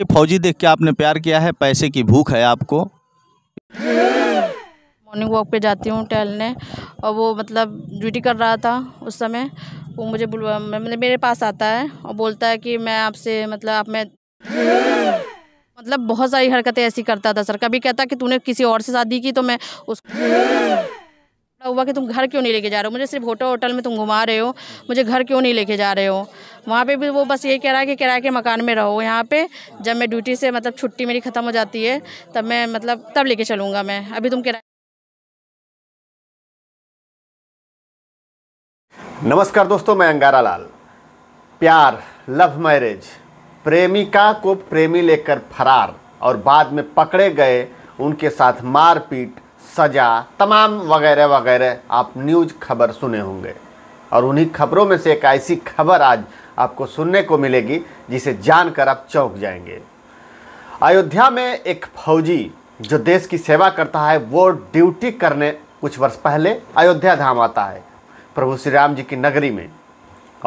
ये फौजी देख के आपने प्यार किया है पैसे की भूख है आपको मॉर्निंग वॉक पे जाती हूँ टहलने और वो मतलब ड्यूटी कर रहा था उस समय वो मुझे बुलवा मतलब मेरे पास आता है और बोलता है कि मैं आपसे मतलब आप मैं मतलब बहुत सारी हरकतें ऐसी करता था सर कभी कहता कि तूने किसी और से शादी की तो मैं उस हुआ कि तुम घर क्यों नहीं लेके जा रहे हो मुझे सिर्फ होटल होटल में तुम घुमा रहे हो मुझे घर क्यों नहीं लेके जा रहे हो वहाँ पे भी वो बस ये कह रहा है कि किराए के मकान में रहो यहाँ पे जब मैं ड्यूटी से मतलब छुट्टी मेरी ख़त्म हो जाती है तब मैं मतलब तब लेके चलूँगा मैं अभी तुम किराए नमस्कार दोस्तों मैं अंगारा लाल प्यार लव मैरिज प्रेमिका को प्रेमी लेकर फरार और बाद में पकड़े गए उनके साथ मारपीट सज़ा तमाम वगैरह वगैरह आप न्यूज खबर सुने होंगे और उन्हीं खबरों में से एक ऐसी खबर आज आपको सुनने को मिलेगी जिसे जानकर आप चौंक जाएंगे अयोध्या में एक फौजी जो देश की सेवा करता है वो ड्यूटी करने कुछ वर्ष पहले अयोध्या धाम आता है प्रभु श्री राम जी की नगरी में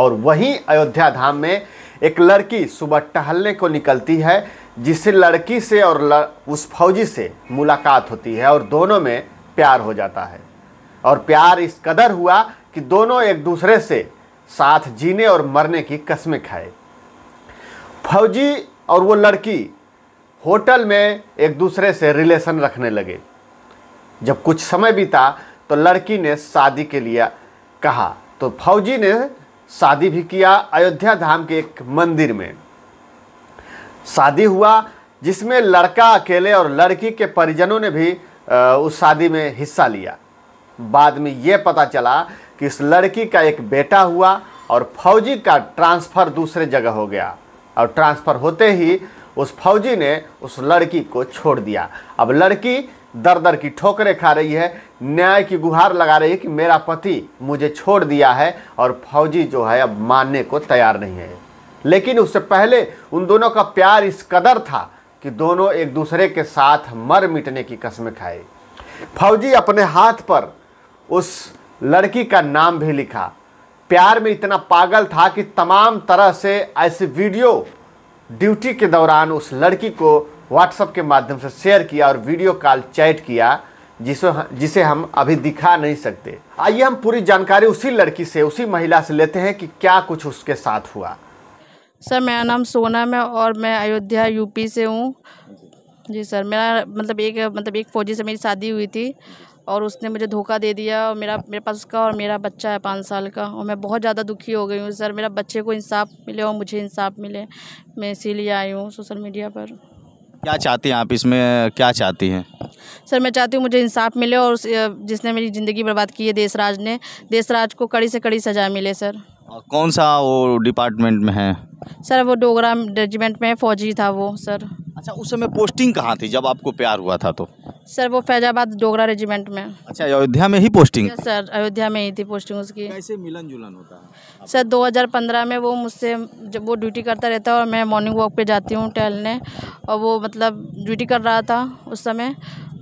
और वहीं अयोध्या धाम में एक लड़की सुबह टहलने को निकलती है जिससे लड़की से और लड़, उस फौजी से मुलाकात होती है और दोनों में प्यार हो जाता है और प्यार इस कदर हुआ कि दोनों एक दूसरे से साथ जीने और मरने की कस्में खाए फौजी और वो लड़की होटल में एक दूसरे से रिलेशन रखने लगे जब कुछ समय बीता तो लड़की ने शादी के लिए कहा तो फौजी ने शादी भी किया अयोध्या धाम के एक मंदिर में शादी हुआ जिसमें लड़का अकेले और लड़की के परिजनों ने भी उस शादी में हिस्सा लिया बाद में ये पता चला कि इस लड़की का एक बेटा हुआ और फौजी का ट्रांसफ़र दूसरे जगह हो गया और ट्रांसफ़र होते ही उस फौजी ने उस लड़की को छोड़ दिया अब लड़की दर दर की ठोकरें खा रही है न्याय की गुहार लगा रही है कि मेरा पति मुझे छोड़ दिया है और फौजी जो है अब मानने को तैयार नहीं है लेकिन उससे पहले उन दोनों का प्यार इस कदर था कि दोनों एक दूसरे के साथ मर मिटने की कसमें खाए फौजी अपने हाथ पर उस लड़की का नाम भी लिखा प्यार में इतना पागल था कि तमाम तरह से ऐसे वीडियो ड्यूटी के दौरान उस लड़की को व्हाट्सएप के माध्यम से शेयर किया और वीडियो कॉल चैट किया जिसे जिसे हम अभी दिखा नहीं सकते आइए हम पूरी जानकारी उसी लड़की से उसी महिला से लेते हैं कि क्या कुछ उसके साथ हुआ सर मेरा नाम सोनम है और मैं अयोध्या यूपी से हूँ जी सर मेरा मतलब एक मतलब एक फ़ौजी से मेरी शादी हुई थी और उसने मुझे धोखा दे दिया और मेरा मेरे पास उसका और मेरा बच्चा है पाँच साल का और मैं बहुत ज़्यादा दुखी हो गई हूँ सर मेरा बच्चे को इंसाफ मिले और मुझे इंसाफ मिले मैं इसीलिए आई हूँ सोशल मीडिया पर क्या चाहती हैं आप इसमें क्या चाहती हैं सर मैं चाहती हूँ मुझे इंसाफ मिले और जिसने मेरी ज़िंदगी बर्बाद की है देशराज ने देशराज को कड़ी से कड़ी सजा मिले सर और कौन सा वो डिपार्टमेंट में है सर वो डोगरा रेजिमेंट में फौजी था वो सर अच्छा उस समय पोस्टिंग कहाँ थी जब आपको प्यार हुआ था तो सर वो फैजाबाद डोगरा रेजिमेंट में अच्छा अयोध्या में ही पोस्टिंग सर अयोध्या में ही थी पोस्टिंग उसकी कैसे मिलन जुलन होता है सर 2015 में वो मुझसे जब वो ड्यूटी करता रहता है और मैं मॉर्निंग वॉक पे जाती हूँ टहलने और वो मतलब ड्यूटी कर रहा था उस समय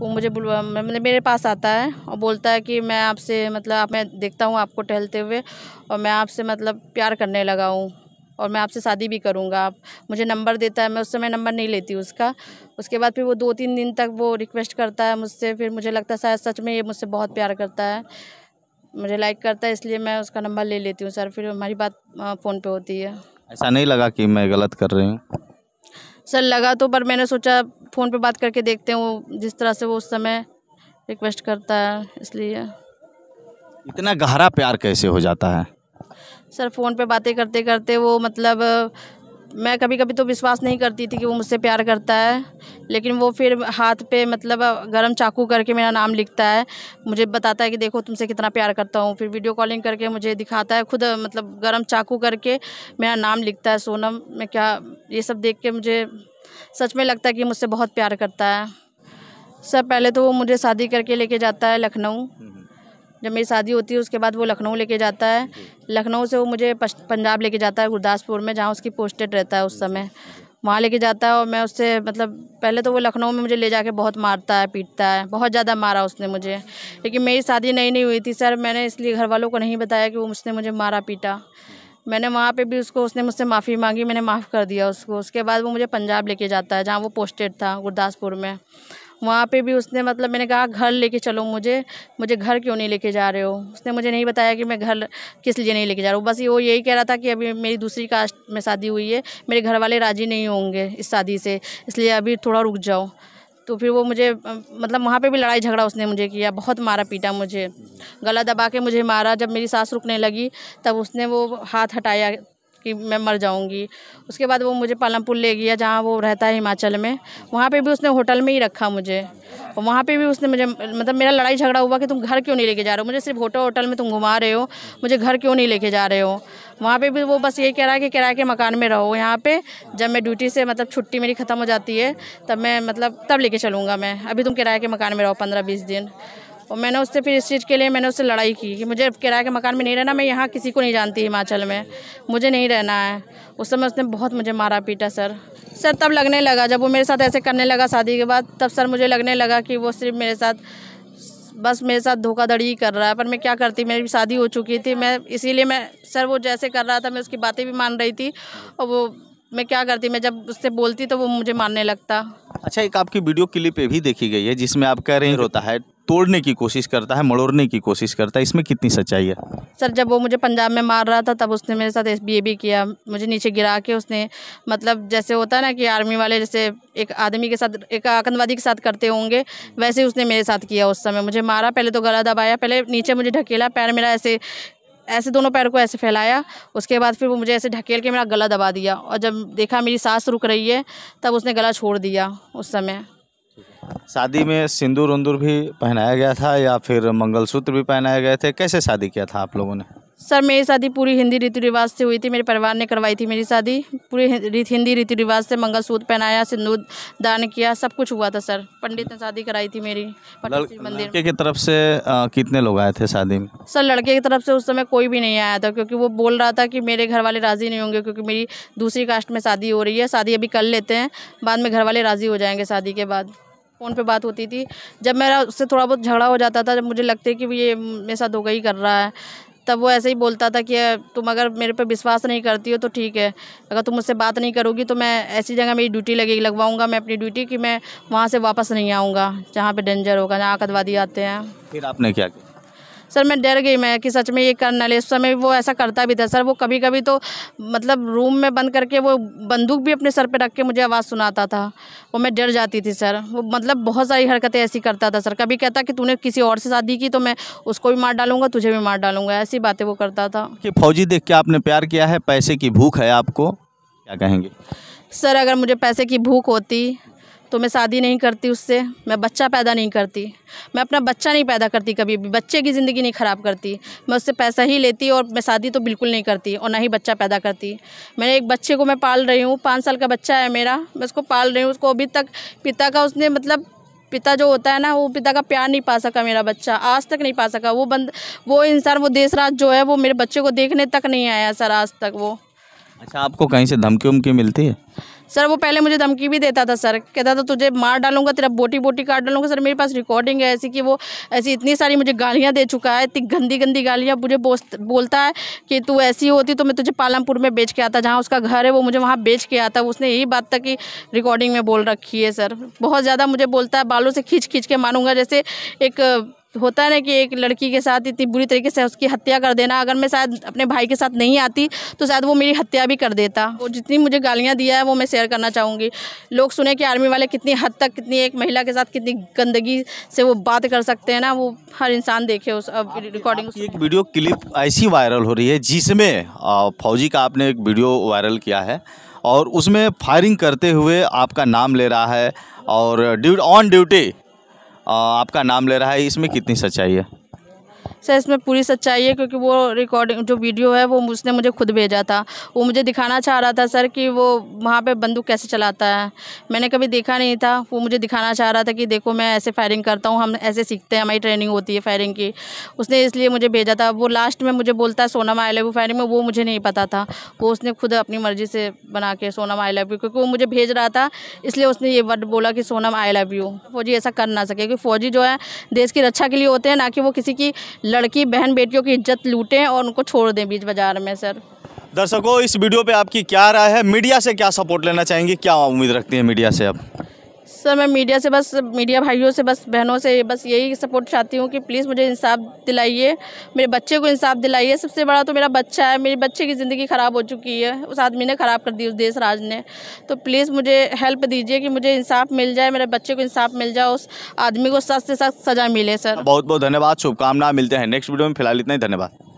वो मुझे बुलवा मतलब मेरे पास आता है और बोलता है कि मैं आपसे मतलब आप मैं देखता हूँ आपको टहलते हुए और मैं आपसे मतलब प्यार करने लगा हूँ और मैं आपसे शादी भी करूँगा आप मुझे नंबर देता है मैं उससे मैं नंबर नहीं लेती उसका उसके बाद फिर वो दो तीन दिन तक वो रिक्वेस्ट करता है मुझसे फिर मुझे लगता है शायद सच में ये मुझसे बहुत प्यार करता है मुझे लाइक करता है इसलिए मैं उसका नंबर ले लेती हूँ सर फिर हमारी बात फ़ोन पर होती है ऐसा नहीं लगा कि मैं गलत कर रही हूँ सर लगा तो पर मैंने सोचा फ़ोन पे बात करके देखते हैं वो जिस तरह से वो उस समय रिक्वेस्ट करता है इसलिए इतना गहरा प्यार कैसे हो जाता है सर फ़ोन पे बातें करते करते वो मतलब मैं कभी कभी तो विश्वास नहीं करती थी कि वो मुझसे प्यार करता है लेकिन वो फिर हाथ पे मतलब गरम चाकू करके मेरा नाम लिखता है मुझे बताता है कि देखो तुमसे कितना प्यार करता हूँ फिर वीडियो कॉलिंग करके मुझे दिखाता है खुद मतलब गरम चाकू करके मेरा नाम लिखता है सोनम मैं क्या ये सब देख के मुझे सच में लगता है कि मुझसे बहुत प्यार करता है सब पहले तो वो मुझे शादी करके लेके जाता है लखनऊ हम्म, हम्म। जब मेरी शादी होती है उसके बाद वो लखनऊ लेके जाता है लखनऊ से वो मुझे पंजाब लेके जाता है गुरदासपुर में जहाँ उसकी पोस्टेड रहता है उस समय वहाँ लेके जाता है और मैं उससे मतलब पहले तो वो लखनऊ में मुझे ले जाके बहुत मारता है पीटता है बहुत ज़्यादा मारा उसने मुझे लेकिन मेरी शादी नई नहीं हुई थी सर मैंने इसलिए घर वालों को नहीं बताया कि वो उसने मुझे मारा पीटा मैंने वहाँ पे भी उसको उसने मुझसे माफ़ी मांगी मैंने माफ़ कर दिया उसको उसके बाद वो मुझे पंजाब लेके जाता है जहाँ वो पोस्टेड था गुरदासपुर में वहाँ पे भी उसने मतलब मैंने कहा घर लेके चलो मुझे मुझे घर क्यों नहीं लेके जा रहे हो उसने मुझे नहीं बताया कि मैं घर किस लिए नहीं लेके जा रहा हूँ बस वो यही कह रहा था कि अभी मेरी दूसरी कास्ट में शादी हुई है मेरे घर वाले राज़ी नहीं होंगे इस शादी से इसलिए अभी थोड़ा रुक जाओ तो फिर वो मुझे मतलब वहाँ पे भी लड़ाई झगड़ा उसने मुझे किया बहुत मारा पीटा मुझे गला दबा के मुझे मारा जब मेरी सास रुकने लगी तब उसने वो हाथ हटाया कि मैं मर जाऊंगी उसके बाद वो मुझे पालमपुर ले गया जहाँ वो रहता है हिमाचल में वहाँ पे भी उसने होटल में ही रखा मुझे और वहाँ पे भी उसने मुझे मतलब मेरा लड़ाई झगड़ा हुआ कि तुम घर क्यों नहीं लेके जा रहे हो मुझे सिर्फ होटल होटल में तुम घुमा रहे हो मुझे घर क्यों नहीं लेके जा रहे हो वहाँ पे भी वो बस ये कह रहा है कि किराए के मकान में रहो यहाँ पे जब मैं ड्यूटी से मतलब छुट्टी मेरी ख़त्म हो जाती है तब मैं मतलब तब लेके चलूँगा मैं अभी तुम किराए के मकान में रहो पंद्रह बीस दिन और मैंने उससे फिर इस चीज़ के लिए मैंने उससे लड़ाई की कि मुझे किराए के मकान में नहीं रहना मैं यहाँ किसी को नहीं जानती हिमाचल में मुझे नहीं रहना है उस समय उसने बहुत मुझे मारा पीटा सर सर तब लगने लगा जब वो मेरे साथ ऐसे करने लगा शादी के बाद तब सर मुझे लगने लगा कि वो सिर्फ मेरे साथ बस मेरे साथ धोखाधड़ी ही कर रहा है पर मैं क्या करती मेरी शादी हो चुकी थी मैं इसीलिए मैं सर वो जैसे कर रहा था मैं उसकी बातें भी मान रही थी और वो मैं क्या करती मैं जब उससे बोलती तो वो मुझे मारने लगता अच्छा एक आपकी वीडियो क्लिप भी देखी गई है जिसमें आप कह रही होता है तोड़ने की कोशिश करता है मड़ोड़ने की कोशिश करता है इसमें कितनी सच्चाई है सर जब वो मुझे पंजाब में मार रहा था तब उसने मेरे साथ ए भी किया मुझे नीचे गिरा के उसने मतलब जैसे होता है ना कि आर्मी वाले जैसे एक आदमी के साथ एक आतंकवादी के साथ करते होंगे वैसे उसने मेरे साथ किया उस समय मुझे मारा पहले तो गला दबाया पहले नीचे मुझे ढकेला पैर मेरा ऐसे ऐसे दोनों पैर को ऐसे फैलाया उसके बाद फिर वो मुझे ऐसे ढकेल के मेरा गला दबा दिया और जब देखा मेरी सांस रुक रही है तब उसने गला छोड़ दिया उस समय शादी में सिंदूर उन्दूर भी पहनाया गया था या फिर मंगलसूत्र भी पहनाए गए थे कैसे शादी किया था आप लोगों ने सर मेरी शादी पूरी हिंदी रीति रिवाज से हुई थी मेरे परिवार ने करवाई थी मेरी शादी पूरी हिंदी रीति रिवाज से मंगलसूत्र पहनाया सिंदूर दान किया सब कुछ हुआ था सर पंडित ने शादी कराई थी मेरी मंदिर लड़के की तरफ से आ, कितने लोग आए थे शादी में सर लड़के की तरफ से उस समय कोई भी नहीं आया था क्योंकि वो बोल रहा था कि मेरे घर वाले राज़ी नहीं होंगे क्योंकि मेरी दूसरी कास्ट में शादी हो रही है शादी अभी कर लेते हैं बाद में घर वाले राज़ी हो जाएंगे शादी के बाद फ़ोन पे बात होती थी जब मेरा उससे थोड़ा बहुत झगड़ा हो जाता था जब मुझे लगते कि ये मेरे साथ धोखा ही कर रहा है तब वो ऐसे ही बोलता था कि तुम अगर मेरे पर विश्वास नहीं करती हो तो ठीक है अगर तुम मुझसे बात नहीं करोगी तो मैं ऐसी जगह मेरी ड्यूटी लगेगी लगवाऊंगा मैं अपनी ड्यूटी कि मैं वहाँ से वापस नहीं आऊँगा जहाँ पर डेंजर होगा जहाँ आतंकवादी आते हैं फिर आपने क्या किया सर मैं डर गई मैं कि सच में ये करना ले उस समय वो ऐसा करता भी था सर वो कभी कभी तो मतलब रूम में बंद करके वो बंदूक भी अपने सर पर रख के मुझे आवाज़ सुनाता था वो मैं डर जाती थी सर वो मतलब बहुत सारी हरकतें ऐसी करता था सर कभी कहता कि तूने किसी और से शादी की तो मैं उसको भी मार डालूंगा तुझे भी मार डालूंगा ऐसी बातें वो करता था कि फौजी देख के आपने प्यार किया है पैसे की भूख है आपको क्या कहेंगे सर अगर मुझे पैसे की भूख होती तो मैं शादी नहीं करती उससे मैं बच्चा पैदा नहीं करती मैं अपना बच्चा नहीं पैदा करती कभी भी बच्चे की ज़िंदगी नहीं ख़राब करती मैं उससे पैसा ही लेती और मैं शादी तो बिल्कुल नहीं करती और ना ही बच्चा पैदा करती मैंने एक बच्चे को मैं पाल रही हूँ पाँच साल का बच्चा है मेरा मैं उसको पाल रही हूँ उसको अभी तक पिता का उसने मतलब पिता जो होता है ना वो पिता का प्यार नहीं पा सका मेरा बच्चा आज तक नहीं पा सका वो बंद वो इंसान वो देश रात जो है वो मेरे बच्चे को देखने तक नहीं आया सर आज तक वो अच्छा आपको कहीं से धमकी उमकी मिलती है सर वो पहले मुझे धमकी भी देता था सर कहता था तुझे मार डालूंगा तेरा बोटी बोटी काट डालूंगा सर मेरे पास रिकॉर्डिंग है ऐसी कि वो ऐसी इतनी सारी मुझे गालियाँ दे चुका है इतनी गंदी गंदी गालियाँ मुझे बोलता है कि तू ऐसी होती तो मैं तुझे पालमपुर में बेच के आता जहाँ उसका घर है वो मुझे वहाँ बेच के आता उसने यही बात तक की रिकॉर्डिंग में बोल रखी है सर बहुत ज़्यादा मुझे बोलता है बालों से खींच खींच के मानूंगा जैसे एक होता है ना कि एक लड़की के साथ इतनी बुरी तरीके से उसकी हत्या कर देना अगर मैं शायद अपने भाई के साथ नहीं आती तो शायद वो मेरी हत्या भी कर देता वो जितनी मुझे गालियाँ दिया है वो मैं शेयर करना चाहूँगी लोग सुने कि आर्मी वाले कितनी हद तक कितनी एक महिला के साथ कितनी गंदगी से वो बात कर सकते हैं ना वो हर इंसान देखे उस रिकॉर्डिंग एक वीडियो क्लिप ऐसी वायरल हो रही है जिसमें फौजी का आपने एक वीडियो वायरल किया है और उसमें फायरिंग करते हुए आपका नाम ले रहा है और ड्यू ऑन ड्यूटी आपका नाम ले रहा है इसमें कितनी सच्चाई है सर इसमें पूरी सच्चाई है क्योंकि वो रिकॉर्डिंग जो वीडियो है वो उसने मुझे खुद भेजा था वो मुझे दिखाना चाह रहा था सर कि वो वहाँ पे बंदूक कैसे चलाता है मैंने कभी देखा नहीं था वो मुझे दिखाना चाह रहा था कि देखो मैं ऐसे फायरिंग करता हूँ हम ऐसे सीखते हैं हमारी ट्रेनिंग होती है फायरिंग की उसने इसलिए मुझे भेजा था वो लास्ट में मुझे बोलता है सोनम आई लव फायरिंग में वो मुझे नहीं पता था वो उसने खुद अपनी मर्ज़ी से बना के सोनम आई लव यू क्योंकि वो मुझे भेज रहा था इसलिए उसने ये वर्ड बोला कि सोनम आई लव यू फौजी ऐसा कर ना सके क्योंकि फ़ौजी जो है देश की रक्षा के लिए होते हैं ना कि वो किसी की लड़की बहन बेटियों की इज्जत लूटें और उनको छोड़ दें बीच बाजार में सर दर्शकों इस वीडियो पे आपकी क्या राय है मीडिया से क्या सपोर्ट लेना चाहेंगी क्या उम्मीद रखती है मीडिया से आप सर मैं मीडिया से बस मीडिया भाइयों से बस बहनों से बस यही सपोर्ट चाहती हूँ कि प्लीज़ मुझे इंसाफ दिलाइए मेरे बच्चे को इंसाफ दिलाइए सबसे बड़ा तो मेरा बच्चा है मेरे बच्चे की ज़िंदगी ख़राब हो चुकी है उस आदमी ने ख़राब कर दी उस देश राज ने तो प्लीज़ मुझे हेल्प दीजिए कि मुझे इंसाफ मिल जाए मेरे बच्चे को इंसाफ मिल जाए उस आदमी को सख्त से सख्त सज़ा मिले सर बहुत बहुत धन्यवाद शुभकामना मिलते हैं नेक्स्ट वीडियो में फिलहाल इतना ही धन्यवाद